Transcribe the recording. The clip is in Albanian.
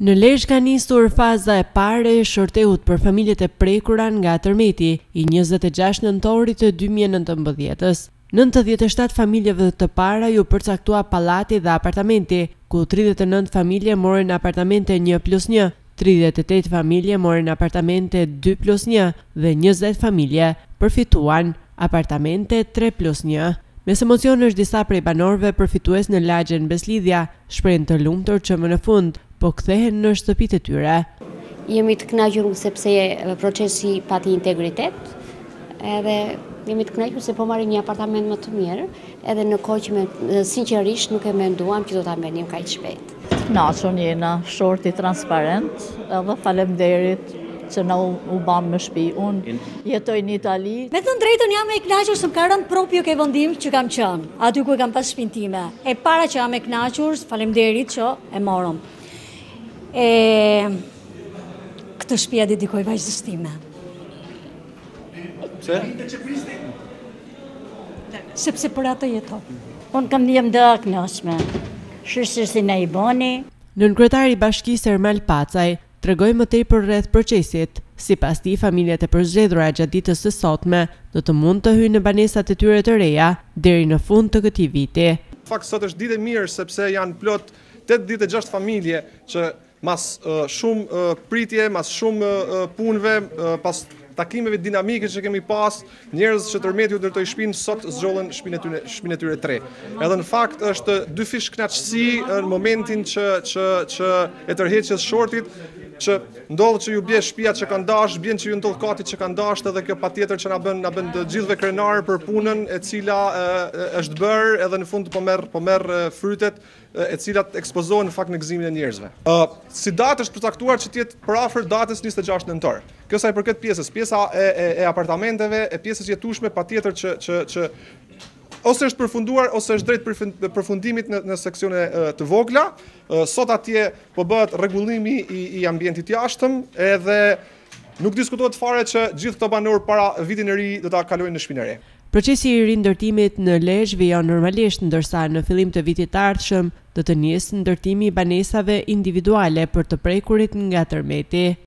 Në lejsh ka njistur faza e pare e shorteut për familjet e prekura nga tërmeti i 26 nëntorit e 2019. 97 familjeve të para ju përcaktua palati dhe apartamenti, ku 39 familje morën apartamente 1 plus 1, 38 familje morën apartamente 2 plus 1 dhe 20 familje përfituan apartamente 3 plus 1. Mes emocion është disa prej banorve përfitues në lagjen beslidhja, shprejnë të lumëtor që më në fund, po kthehen në shtëpitë e tyre. Jemi të kënaqur sepse procesi pati integritet, edhe jemi të kënaqur se po marrim një apartament më të mirë, edhe në kohë që me, sinqerisht nuk e menduam që do ta merrnim kaq shpejt. Kënaqur jena, shorti transparent, edhe faleminderit që na u, u më shpi. shtëpi. Un jetoj në Itali. Me të drejtën jam e kënaqur se më ka rënë propio ke vendim që kam qënë, Aty ku e kam pas shtëpinë time. E para që jam e kënaqur, faleminderit që e morëm. E, këtë shpia dedikoj vajzështime. Pse? Sepse për atë hopë. Unë kam një mdë aknashme. Shërshë si në i boni. Në nënkretari kretari bashkisë Ermel Pacaj, tregoj më tej për rreth procesit. Si pas ti, familjet e përzgjedhura gjatë ditës së sotme do të mund të hyjnë në banesat e tyre të reja deri në fund të këtij viti. Fakt sot është ditë e mirë sepse janë plot 8 6 familje që mas shumë pritje, mas shumë punve, pas takimeve dinamike që kemi pas, njerëz që tërmetju në të i shpinë, sot zgjollën shpinë e tyre tre. Edhe në fakt është dy fish knaqësi në momentin që e tërheqës shortit, që ndodh që ju bie shpia që kanë dash, bjen që ju ndodh katit që kanë dash edhe kjo patjetër që na bën na bën të gjithëve krenar për punën e cila është bërë edhe në fund po merr po merr frytet e cilat ekspozohen në fakt në gëzimin e njerëzve. Ës si është përcaktuar që të jetë për afër datës 26 nëntor. Kësaj për këtë pjesës, pjesa e apartamenteve, e pjesës jetushme, patjetër që që që ose është përfunduar ose është drejt përfundimit në, në seksione të vogla. Sot atje po bëhet rregullimi i, i ambientit jashtëm edhe nuk diskutohet fare që gjithë këto banor para vitin e ri do ta kalojnë në shpinën re. Procesi i rindërtimit në Lezhë jo normalisht ndërsa në fillim të vitit të ardhshëm do të nisë ndërtimi i banesave individuale për të prekurit nga tërmeti.